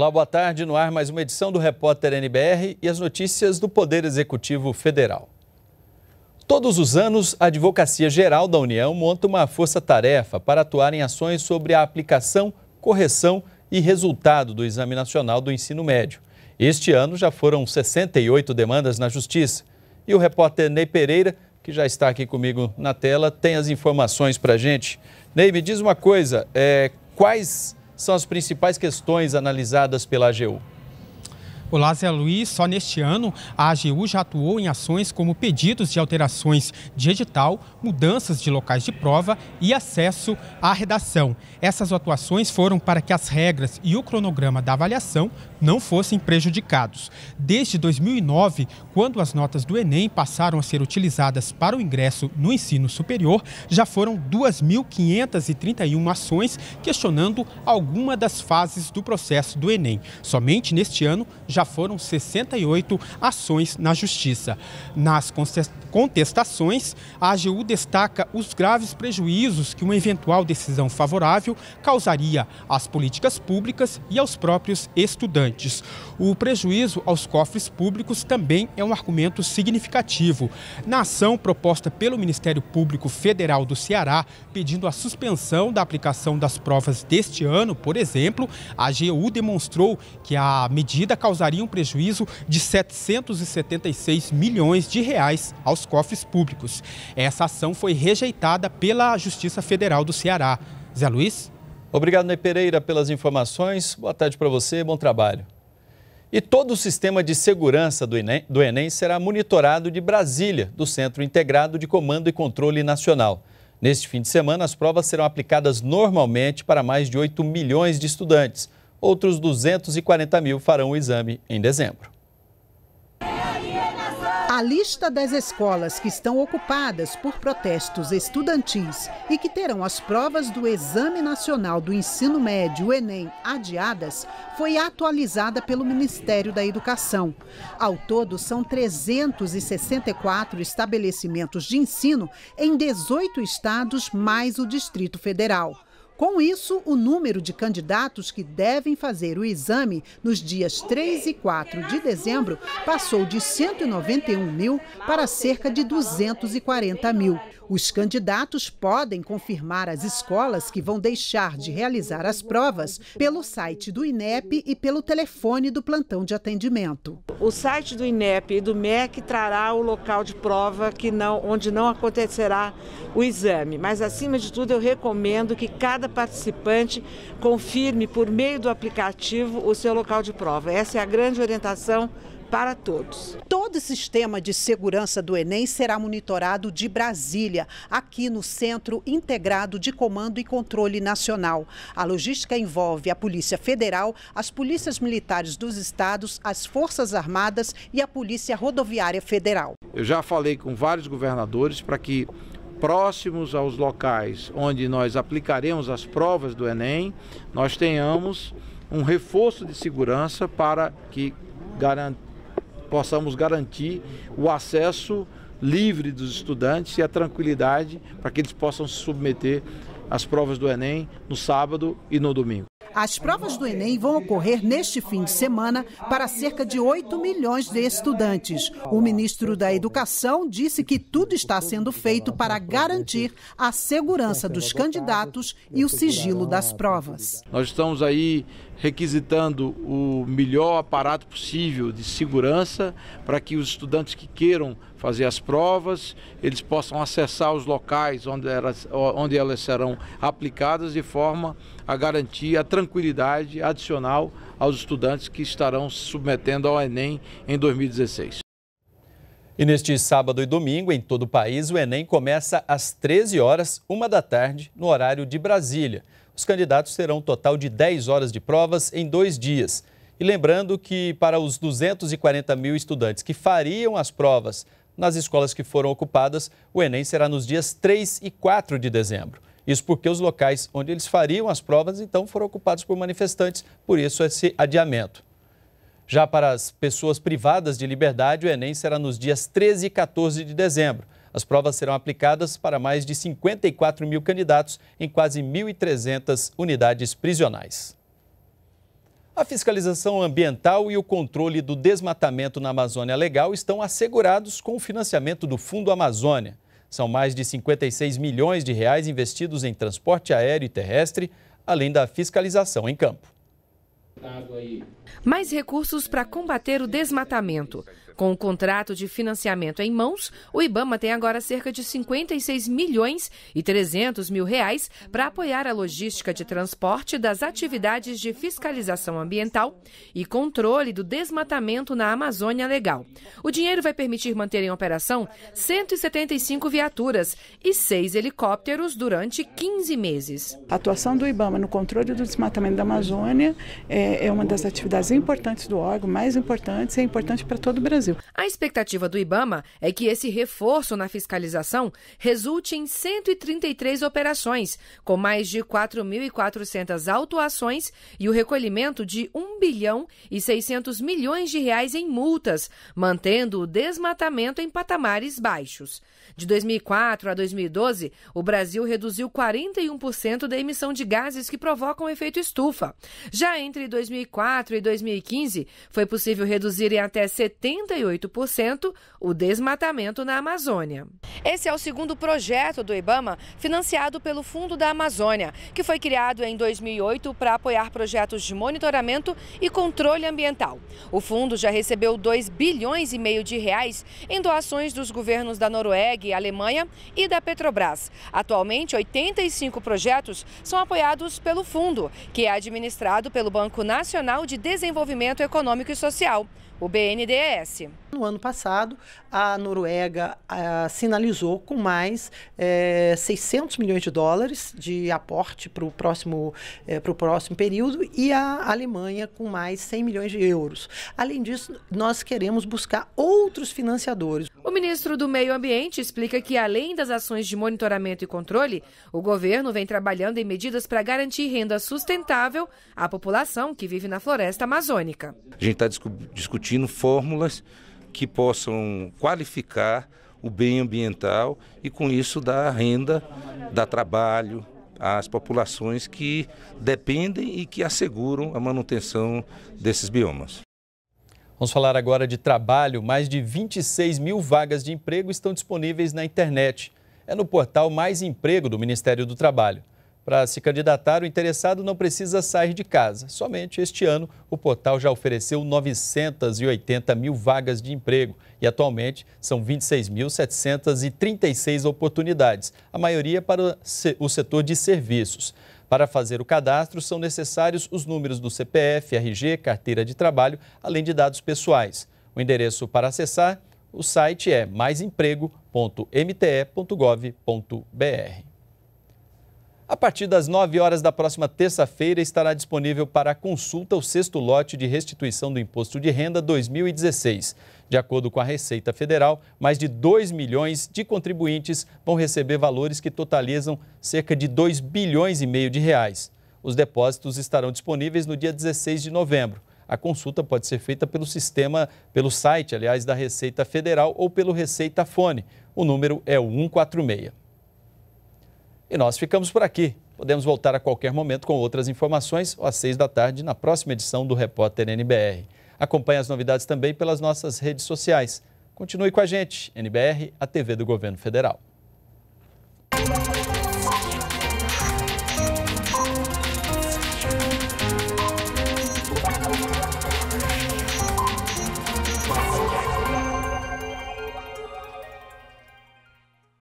Olá, boa tarde. No ar, mais uma edição do Repórter NBR e as notícias do Poder Executivo Federal. Todos os anos, a Advocacia Geral da União monta uma força-tarefa para atuar em ações sobre a aplicação, correção e resultado do Exame Nacional do Ensino Médio. Este ano já foram 68 demandas na Justiça. E o repórter Ney Pereira, que já está aqui comigo na tela, tem as informações para a gente. Ney, me diz uma coisa: é, quais são as principais questões analisadas pela AGU. Olá, Zé Luiz. Só neste ano, a AGU já atuou em ações como pedidos de alterações de edital, mudanças de locais de prova e acesso à redação. Essas atuações foram para que as regras e o cronograma da avaliação não fossem prejudicados. Desde 2009, quando as notas do Enem passaram a ser utilizadas para o ingresso no ensino superior, já foram 2.531 ações questionando alguma das fases do processo do Enem. Somente neste ano, já já foram 68 ações na Justiça. Nas contestações, a AGU destaca os graves prejuízos que uma eventual decisão favorável causaria às políticas públicas e aos próprios estudantes. O prejuízo aos cofres públicos também é um argumento significativo. Na ação proposta pelo Ministério Público Federal do Ceará, pedindo a suspensão da aplicação das provas deste ano, por exemplo, a AGU demonstrou que a medida causaria causaria um prejuízo de 776 milhões de reais aos cofres públicos. Essa ação foi rejeitada pela Justiça Federal do Ceará. Zé Luiz? Obrigado, Ney Pereira, pelas informações. Boa tarde para você, bom trabalho. E todo o sistema de segurança do Enem, do Enem, será monitorado de Brasília, do Centro Integrado de Comando e Controle Nacional. Neste fim de semana, as provas serão aplicadas normalmente para mais de 8 milhões de estudantes. Outros 240 mil farão o exame em dezembro. A lista das escolas que estão ocupadas por protestos estudantis e que terão as provas do Exame Nacional do Ensino Médio, Enem, adiadas, foi atualizada pelo Ministério da Educação. Ao todo, são 364 estabelecimentos de ensino em 18 estados, mais o Distrito Federal. Com isso, o número de candidatos que devem fazer o exame nos dias 3 e 4 de dezembro passou de 191 mil para cerca de 240 mil. Os candidatos podem confirmar as escolas que vão deixar de realizar as provas pelo site do INEP e pelo telefone do plantão de atendimento. O site do INEP e do MEC trará o local de prova que não, onde não acontecerá o exame. Mas, acima de tudo, eu recomendo que cada participante confirme por meio do aplicativo o seu local de prova. Essa é a grande orientação para todos. Todo o sistema de segurança do Enem será monitorado de Brasília, aqui no Centro Integrado de Comando e Controle Nacional. A logística envolve a Polícia Federal, as polícias militares dos estados, as Forças Armadas e a Polícia Rodoviária Federal. Eu já falei com vários governadores para que próximos aos locais onde nós aplicaremos as provas do Enem, nós tenhamos um reforço de segurança para que garanta possamos garantir o acesso livre dos estudantes e a tranquilidade para que eles possam se submeter às provas do Enem no sábado e no domingo. As provas do Enem vão ocorrer neste fim de semana para cerca de 8 milhões de estudantes. O ministro da Educação disse que tudo está sendo feito para garantir a segurança dos candidatos e o sigilo das provas. Nós estamos aí requisitando o melhor aparato possível de segurança para que os estudantes que queiram fazer as provas, eles possam acessar os locais onde elas, onde elas serão aplicadas de forma a garantir a tranquilidade adicional aos estudantes que estarão se submetendo ao Enem em 2016. E neste sábado e domingo, em todo o país, o Enem começa às 13 horas, uma da tarde, no horário de Brasília. Os candidatos terão um total de 10 horas de provas em dois dias. E lembrando que para os 240 mil estudantes que fariam as provas nas escolas que foram ocupadas, o Enem será nos dias 3 e 4 de dezembro. Isso porque os locais onde eles fariam as provas então foram ocupados por manifestantes, por isso esse adiamento. Já para as pessoas privadas de liberdade, o Enem será nos dias 13 e 14 de dezembro. As provas serão aplicadas para mais de 54 mil candidatos em quase 1.300 unidades prisionais. A fiscalização ambiental e o controle do desmatamento na Amazônia Legal estão assegurados com o financiamento do Fundo Amazônia. São mais de 56 milhões de reais investidos em transporte aéreo e terrestre, além da fiscalização em campo. Mais recursos para combater o desmatamento. Com o contrato de financiamento em mãos, o Ibama tem agora cerca de 56 milhões e 300 mil reais para apoiar a logística de transporte das atividades de fiscalização ambiental e controle do desmatamento na Amazônia Legal. O dinheiro vai permitir manter em operação 175 viaturas e seis helicópteros durante 15 meses. A atuação do Ibama no controle do desmatamento da Amazônia é, é uma das atividades importantes do órgão, mais importantes e é importante para todo o Brasil. Brasil. A expectativa do Ibama é que esse reforço na fiscalização resulte em 133 operações, com mais de 4.400 autuações e o recolhimento de 1 bilhão e 600 milhões de reais em multas, mantendo o desmatamento em patamares baixos. De 2004 a 2012, o Brasil reduziu 41% da emissão de gases que provocam efeito estufa. Já entre 2004 e 2015, foi possível reduzir em até 70 38% o desmatamento na Amazônia. Esse é o segundo projeto do Ibama financiado pelo Fundo da Amazônia, que foi criado em 2008 para apoiar projetos de monitoramento e controle ambiental. O fundo já recebeu 2 bilhões e meio de reais em doações dos governos da Noruega e Alemanha e da Petrobras. Atualmente, 85 projetos são apoiados pelo fundo, que é administrado pelo Banco Nacional de Desenvolvimento Econômico e Social o BNDES. No ano passado, a Noruega a, ah, sinalizou com mais é, eh, 600 milhões de dólares de aporte para o próximo, é, próximo período e a Alemanha com mais 100 milhões de euros. Além disso, nós queremos buscar outros financiadores. O ministro do Meio Ambiente explica que, além das ações de monitoramento e controle, o governo vem trabalhando em medidas para garantir renda sustentável à população que vive na floresta amazônica. A gente está discutindo fórmulas que possam qualificar o bem ambiental e com isso dar renda, dar trabalho às populações que dependem e que asseguram a manutenção desses biomas. Vamos falar agora de trabalho. Mais de 26 mil vagas de emprego estão disponíveis na internet. É no portal Mais Emprego do Ministério do Trabalho. Para se candidatar, o interessado não precisa sair de casa. Somente este ano, o portal já ofereceu 980 mil vagas de emprego e atualmente são 26.736 oportunidades, a maioria para o setor de serviços. Para fazer o cadastro, são necessários os números do CPF, RG, carteira de trabalho, além de dados pessoais. O endereço para acessar o site é maisemprego.mte.gov.br. A partir das 9 horas da próxima terça-feira estará disponível para consulta o sexto lote de restituição do Imposto de Renda 2016. De acordo com a Receita Federal, mais de 2 milhões de contribuintes vão receber valores que totalizam cerca de 2 bilhões e meio de reais. Os depósitos estarão disponíveis no dia 16 de novembro. A consulta pode ser feita pelo sistema, pelo site, aliás, da Receita Federal ou pelo Receita Fone. O número é o 146. E nós ficamos por aqui. Podemos voltar a qualquer momento com outras informações às seis da tarde na próxima edição do Repórter NBR. Acompanhe as novidades também pelas nossas redes sociais. Continue com a gente, NBR, a TV do Governo Federal.